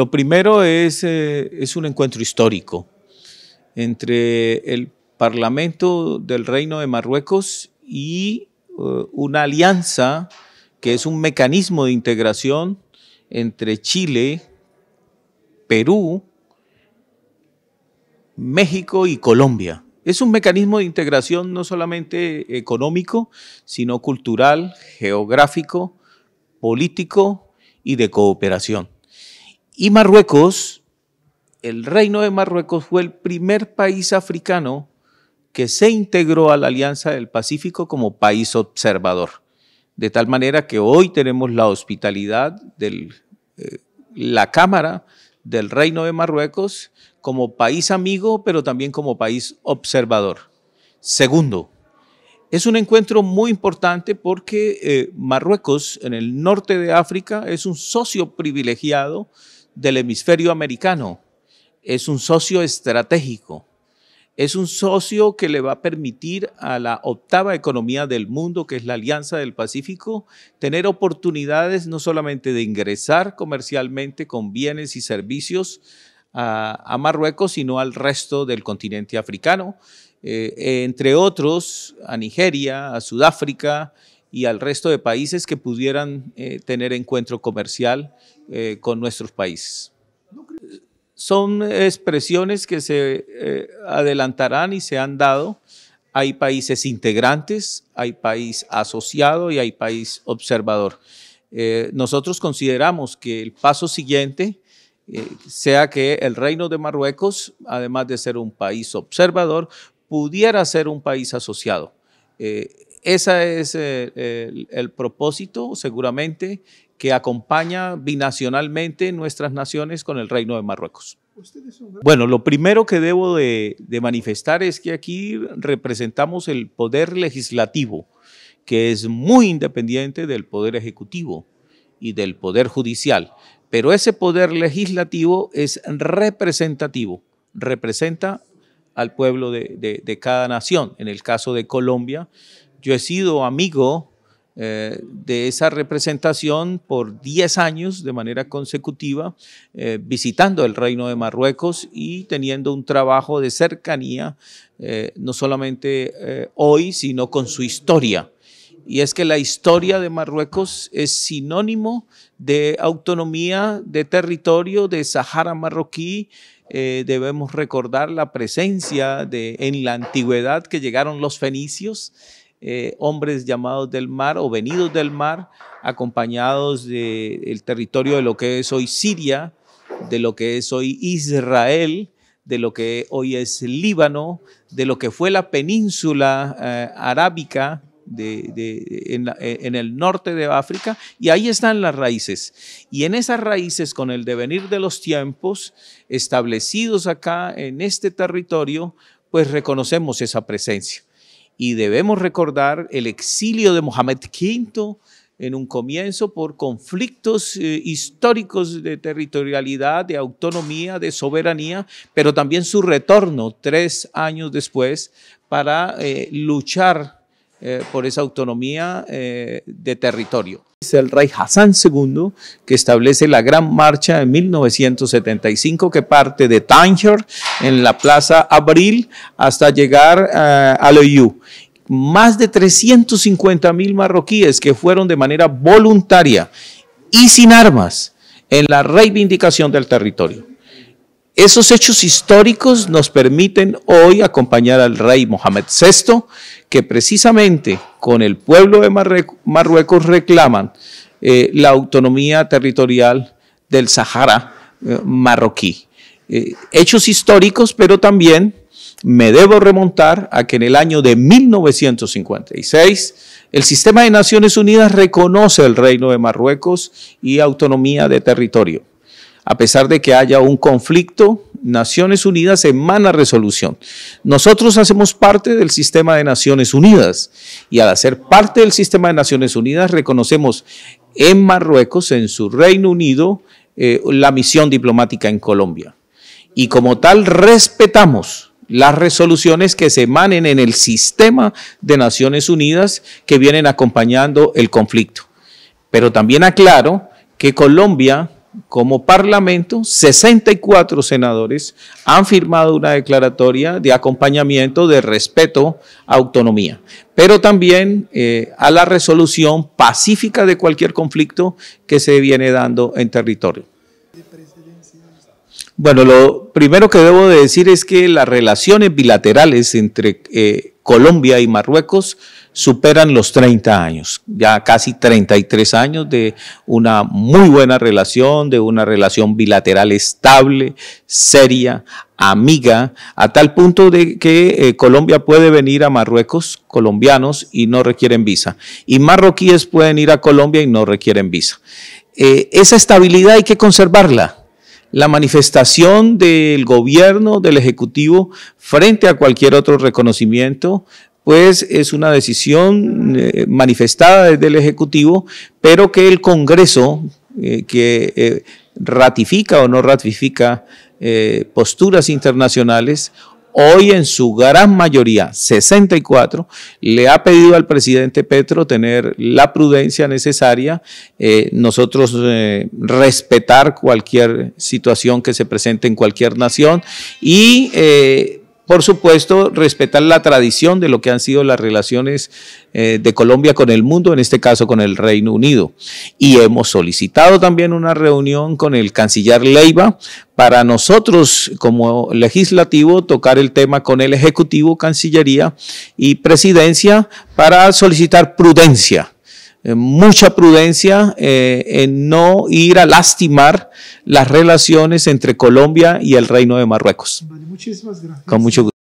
Lo primero eh, es, un encuentro histórico entre el Parlamento del Reino de Marruecos y eh, una alianza que es un mecanismo de integración entre Chile, Perú, México y Colombia. Es un mecanismo de integración no solamente económico, sino cultural, geográfico, político y de cooperación. Y Marruecos, el reino de Marruecos fue el primer país africano que se integró a la Alianza del Pacífico como país observador. De tal manera que hoy tenemos la hospitalidad de eh, la Cámara del Reino de Marruecos como país amigo, pero también como país observador. Segundo, es un encuentro muy importante porque eh, Marruecos, en el norte de África, es un socio privilegiado del hemisferio americano. Es un socio estratégico. Es un socio que le va a permitir a la octava economía del mundo, que es la Alianza del Pacífico, tener oportunidades no solamente de ingresar comercialmente con bienes y servicios a, Marruecos, sino al resto del continente africano, eh, entre otros a Nigeria, a Sudáfrica y al resto de países que pudieran eh, tener encuentro comercial eh, con nuestros países. Son expresiones que se eh, adelantarán y se han dado. Hay países integrantes, hay país asociado y hay país observador. nosotros consideramos que el paso siguiente sea que el Reino de Marruecos, además de ser un país observador, pudiera ser un país asociado ese es eh, el, propósito, seguramente, que acompaña binacionalmente nuestras naciones con el Reino de Marruecos. Bueno, lo primero que debo de, manifestar es que aquí representamos el poder legislativo, que es muy independiente del poder ejecutivo y del poder judicial. Pero ese poder legislativo es representativo, representa al pueblo de, de, cada nación. En el caso de Colombia, yo he sido amigo eh, de esa representación por 10 años de manera consecutiva, eh, visitando el Reino de Marruecos y teniendo un trabajo de cercanía, eh, no solamente hoy, sino con su historia. Y es que la historia de Marruecos es sinónimo de autonomía, de territorio, de Sahara marroquí, debemos recordar la presencia de en la antigüedad que llegaron los fenicios eh, hombres llamados del mar o venidos del mar, acompañados del territorio de lo que es hoy Siria, de lo que es hoy Israel, de lo que hoy es Líbano, de lo que fue la península eh, arábica, eh, en, el norte de África, y ahí están las raíces. Y en esas raíces, con el devenir de los tiempos establecidos acá en este territorio, pues reconocemos esa presencia. Y debemos recordar el exilio de Mohamed V en un comienzo por conflictos eh, históricos de territorialidad, de autonomía, de soberanía, pero también su retorno tres años después para eh, luchar eh, por esa autonomía de territorio. El rey Hassan II, que establece la Gran Marcha en 1975 que parte de Tanger en la Plaza Abril hasta llegar eh, a Loyú. Más de 350 mil marroquíes que fueron de manera voluntaria y sin armas en la reivindicación del territorio. Esos hechos históricos nos permiten hoy acompañar al rey Mohamed VI, que precisamente con el pueblo de Marruecos reclaman eh, la autonomía territorial del Sahara eh, marroquí. Eh, hechos históricos, pero también me debo remontar a que en el año de 1956 el sistema de Naciones Unidas reconoce el reino de Marruecos y autonomía de territorio a pesar de que haya un conflicto, Naciones Unidas emana resolución. Nosotros hacemos parte del sistema de Naciones Unidas y al hacer parte del sistema de Naciones Unidas reconocemos en Marruecos, en su Reino Unido, eh, la misión diplomática en Colombia. Y como tal respetamos las resoluciones que se emanen en el sistema de Naciones Unidas que vienen acompañando el conflicto. Pero también aclaro que Colombia como Parlamento, 64 senadores han firmado una declaratoria de acompañamiento de respeto a autonomía, pero también eh, a la resolución pacífica de cualquier conflicto que se viene dando en territorio. Bueno, lo primero que debo de decir es que las relaciones bilaterales entre eh, Colombia y Marruecos superan los 30 años, ya casi 33 años de una muy buena relación, de una relación bilateral estable, seria, amiga, a tal punto de que eh, Colombia puede venir a Marruecos, colombianos, y no requieren visa, y marroquíes pueden ir a Colombia y no requieren visa. Eh, esa estabilidad hay que conservarla la manifestación del gobierno, del Ejecutivo, frente a cualquier otro reconocimiento, pues es una decisión eh, manifestada desde el Ejecutivo, pero que el Congreso, eh, que eh, ratifica o no ratifica posturas internacionales hoy en su gran mayoría, 64, le ha pedido al presidente Petro tener la prudencia necesaria, eh, nosotros eh, respetar cualquier situación que se presente en cualquier nación y... Eh, por supuesto, respetar la tradición de lo que han sido las relaciones eh, de Colombia con el mundo, en este caso con el Reino Unido. Y hemos solicitado también una reunión con el canciller Leiva para nosotros como legislativo tocar el tema con el Ejecutivo, Cancillería y Presidencia para solicitar prudencia eh, mucha prudencia eh, en no ir a lastimar las relaciones entre Colombia y el Reino de Marruecos. muchísimas gracias. Con mucho gusto.